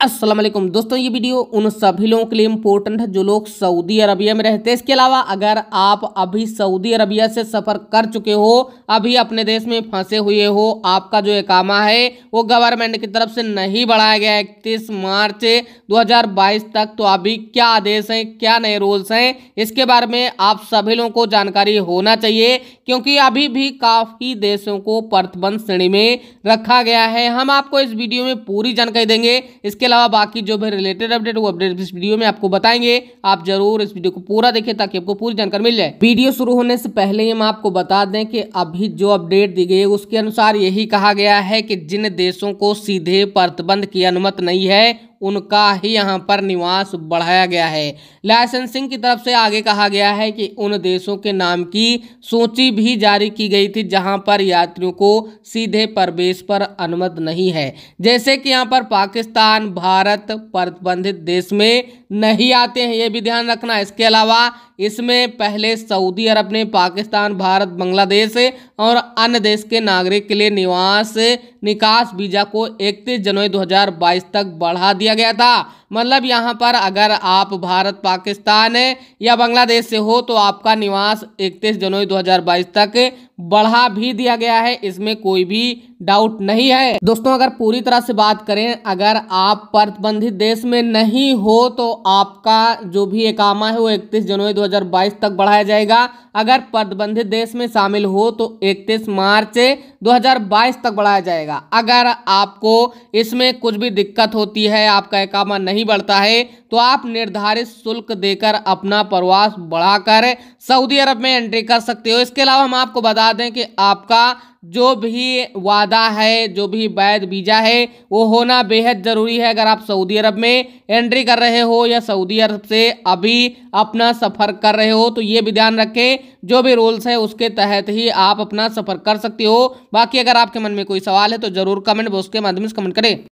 असलम दोस्तों ये वीडियो उन सभी लोगों के लिए इम्पोर्टेंट है जो लोग सऊदी अरबिया में रहते हैं इसके अलावा अगर आप अभी सऊदी अरबिया से सफ़र कर चुके हो अभी अपने देश में फंसे हुए हो आपका जो एकामा है वो गवर्नमेंट की तरफ से नहीं बढ़ाया गया इकतीस मार्च 2022 तक तो अभी क्या आदेश हैं क्या नए रूल्स हैं इसके बारे में आप सभी लोगों को जानकारी होना चाहिए क्योंकि अभी भी काफ़ी देशों को प्रतिबंध श्रेणी में रखा गया है हम आपको इस वीडियो में पूरी जानकारी देंगे इसके अलावा बाकी जो भी रिलेटेड अपडेट वो अपडेट इस वीडियो में आपको बताएंगे आप जरूर इस वीडियो को पूरा देखें ताकि आपको पूरी जानकारी मिल जाए वीडियो शुरू होने से पहले हम आपको बता दें कि अभी जो अपडेट दी गई है उसके अनुसार यही कहा गया है कि जिन देशों को सीधे प्रतिबंध की अनुमति नहीं है उनका ही यहाँ पर निवास बढ़ाया गया है लाइसेंसिंग की तरफ से आगे कहा गया है कि उन देशों के नाम की सूची भी जारी की गई थी जहाँ पर यात्रियों को सीधे प्रवेश पर अनुमति नहीं है जैसे कि यहाँ पर पाकिस्तान भारत प्रतिबंधित देश में नहीं आते हैं ये भी ध्यान रखना इसके अलावा इसमें पहले सऊदी अरब ने पाकिस्तान भारत बांग्लादेश और अन्य देश के नागरिक के लिए निवास निकास वीज़ा को इकतीस जनवरी 2022 तक बढ़ा दिया गया था मतलब यहाँ पर अगर आप भारत पाकिस्तान या बांग्लादेश से हो तो आपका निवास 31 जनवरी 2022 तक बढ़ा भी दिया गया है इसमें कोई भी डाउट नहीं है दोस्तों अगर पूरी तरह से बात करें अगर आप प्रतिबंधित देश में नहीं हो तो आपका जो भी एकामा है वो 31 जनवरी 2022 तक बढ़ाया जाएगा अगर प्रतिबंधित देश में शामिल हो तो 31 मार्च 2022 तक बढ़ाया जाएगा अगर आपको इसमें कुछ भी दिक्कत होती है आपका एकामा नहीं नहीं बढ़ता है तो आप निर्धारित शुल्क देकर अपना प्रवास बढ़ाकर सऊदी अरब में एंट्री कर सकते हो इसके अलावा हम आपको बता दें कि आपका जो भी वादा है जो भी वैध वीज़ा है वो होना बेहद ज़रूरी है अगर आप सऊदी अरब में एंट्री कर रहे हो या सऊदी अरब से अभी अपना सफ़र कर रहे हो तो ये भी ध्यान रखें जो भी रूल्स हैं उसके तहत ही आप अपना सफ़र कर सकते हो बाकी अगर आपके मन में कोई सवाल है तो ज़रूर कमेंट बॉक्स के माध्यम से कमेंट करें